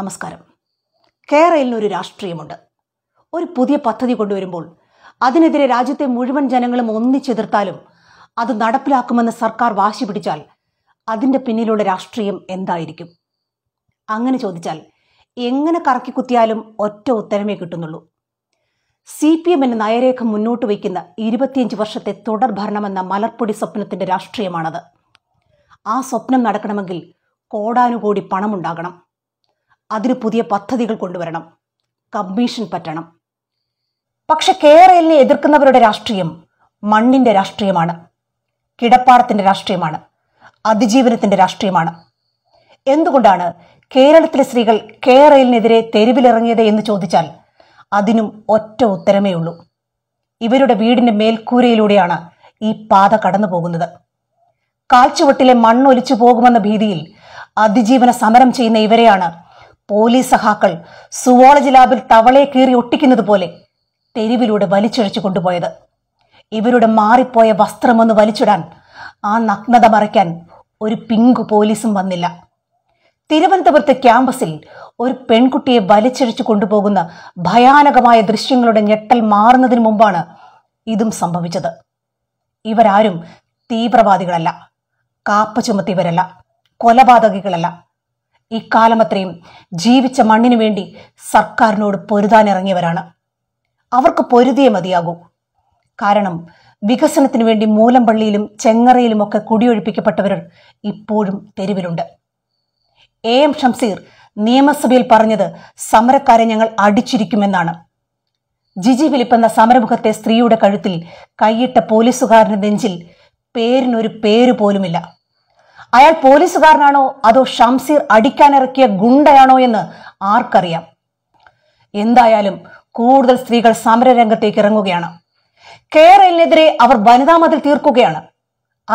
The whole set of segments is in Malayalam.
നമസ്കാരം കേരളയിൽ ഒരു രാഷ്ട്രീയമുണ്ട് ഒരു പുതിയ പദ്ധതി കൊണ്ടുവരുമ്പോൾ അതിനെതിരെ രാജ്യത്തെ മുഴുവൻ ജനങ്ങളും ഒന്നിച്ചെതിർത്താലും അത് നടപ്പിലാക്കുമെന്ന് സർക്കാർ വാശി പിടിച്ചാൽ അതിൻ്റെ പിന്നിലുള്ള രാഷ്ട്രീയം എന്തായിരിക്കും അങ്ങനെ ചോദിച്ചാൽ എങ്ങനെ കറക്കി കുത്തിയാലും ഒറ്റ ഉത്തരമേ കിട്ടുന്നുള്ളൂ സി പി എന്ന നയരേഖ മുന്നോട്ട് വയ്ക്കുന്ന ഇരുപത്തിയഞ്ച് വർഷത്തെ തുടർ ഭരണമെന്ന മലർപ്പൊടി സ്വപ്നത്തിൻ്റെ രാഷ്ട്രീയമാണത് ആ സ്വപ്നം നടക്കണമെങ്കിൽ കോടാനുകോടി പണമുണ്ടാകണം അതിന് പുതിയ പദ്ധതികൾ കൊണ്ടുവരണം കമ്മീഷൻ പറ്റണം പക്ഷെ കേരളിനെ എതിർക്കുന്നവരുടെ രാഷ്ട്രീയം മണ്ണിന്റെ രാഷ്ട്രീയമാണ് കിടപ്പാടത്തിന്റെ രാഷ്ട്രീയമാണ് അതിജീവനത്തിന്റെ രാഷ്ട്രീയമാണ് എന്തുകൊണ്ടാണ് കേരളത്തിലെ സ്ത്രീകൾ കേരളിനെതിരെ തെരുവിലിറങ്ങിയത് എന്ന് ചോദിച്ചാൽ അതിനും ഒറ്റ ഉത്തരമേ ഉള്ളൂ ഇവരുടെ വീടിന്റെ മേൽക്കൂരയിലൂടെയാണ് ഈ പാത കടന്നു പോകുന്നത് കാൽച്ചുവട്ടിലെ മണ്ണൊലിച്ചു പോകുമെന്ന ഭീതിയിൽ അതിജീവന സമരം ചെയ്യുന്ന ഇവരെയാണ് പോലീസ് സഹാക്കൾ സുവോള ജിലാബിൽ തവളെ കീറി ഒട്ടിക്കുന്നത് പോലെ തെരുവിലൂടെ വലിച്ചിഴച്ചു കൊണ്ടുപോയത് ഇവരുടെ മാറിപ്പോയ വസ്ത്രമൊന്ന് വലിച്ചിടാൻ ആ നഗ്നത മറയ്ക്കാൻ ഒരു പിങ്ക് പോലീസും വന്നില്ല തിരുവനന്തപുരത്ത് ക്യാമ്പസിൽ ഒരു പെൺകുട്ടിയെ വലിച്ചിഴച്ചു കൊണ്ടുപോകുന്ന ഭയാനകമായ ദൃശ്യങ്ങളുടെ ഞെട്ടൽ മാറുന്നതിന് മുമ്പാണ് ഇതും സംഭവിച്ചത് ഇവരാരും തീവ്രവാദികളല്ല കാപ്പ ചുമത്തിയവരല്ല കൊലപാതകികളല്ല ഇക്കാലമത്രയും ജീവിച്ച മണ്ണിനു വേണ്ടി സർക്കാരിനോട് പൊരുതാനിറങ്ങിയവരാണ് അവർക്ക് പൊരുതിയേ മതിയാകൂ കാരണം വികസനത്തിനു വേണ്ടി മൂലമ്പള്ളിയിലും ചെങ്ങറയിലുമൊക്കെ കുടിയൊഴിപ്പിക്കപ്പെട്ടവർ ഇപ്പോഴും തെരുവിലുണ്ട് എ എം ഷംസീർ നിയമസഭയിൽ പറഞ്ഞത് സമരക്കാരെ ഞങ്ങൾ അടിച്ചിരിക്കുമെന്നാണ് ജിജി വിളിപ്പെന്ന സമരമുഖത്തെ സ്ത്രീയുടെ കഴുത്തിൽ കൈയിട്ട പോലീസുകാരന്റെ നെഞ്ചിൽ പേരിനൊരു പേര് പോലുമില്ല അയാൾ പോലീസുകാരനാണോ അതോ ഷംസീർ അടിക്കാനിറക്കിയ ഗുണ്ടയാണോ എന്ന് ആർക്കറിയാം എന്തായാലും കൂടുതൽ സ്ത്രീകൾ സമരരംഗത്തേക്ക് ഇറങ്ങുകയാണ് കേരളിനെതിരെ അവർ വനിതാ മതിൽ തീർക്കുകയാണ്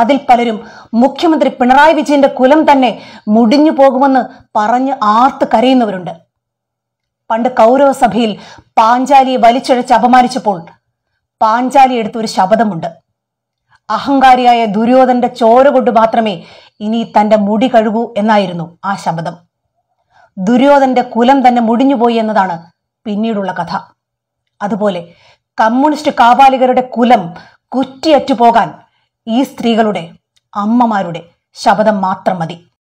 അതിൽ പലരും മുഖ്യമന്ത്രി പിണറായി വിജയന്റെ കുലം തന്നെ മുടിഞ്ഞു പോകുമെന്ന് പറഞ്ഞ് ആർത്ത് കരയുന്നവരുണ്ട് പണ്ട് കൗരവസഭയിൽ പാഞ്ചാലിയെ വലിച്ചഴച്ച് അപമാനിച്ചപ്പോൾ പാഞ്ചാലി എടുത്ത ഒരു ശബ്ദമുണ്ട് അഹങ്കാരിയായ ദുര്യോധന്റെ ചോര കൊണ്ട് മാത്രമേ ഇനി തന്റെ മുടി കഴുകൂ എന്നായിരുന്നു ആ ശബ്ദം ദുര്യോധന്റെ കുലം തന്നെ മുടിഞ്ഞുപോയി എന്നതാണ് പിന്നീടുള്ള കഥ അതുപോലെ കമ്മ്യൂണിസ്റ്റ് കാപാലികരുടെ കുലം കുറ്റിയറ്റുപോകാൻ ഈ സ്ത്രീകളുടെ അമ്മമാരുടെ ശബ്ദം മാത്രം മതി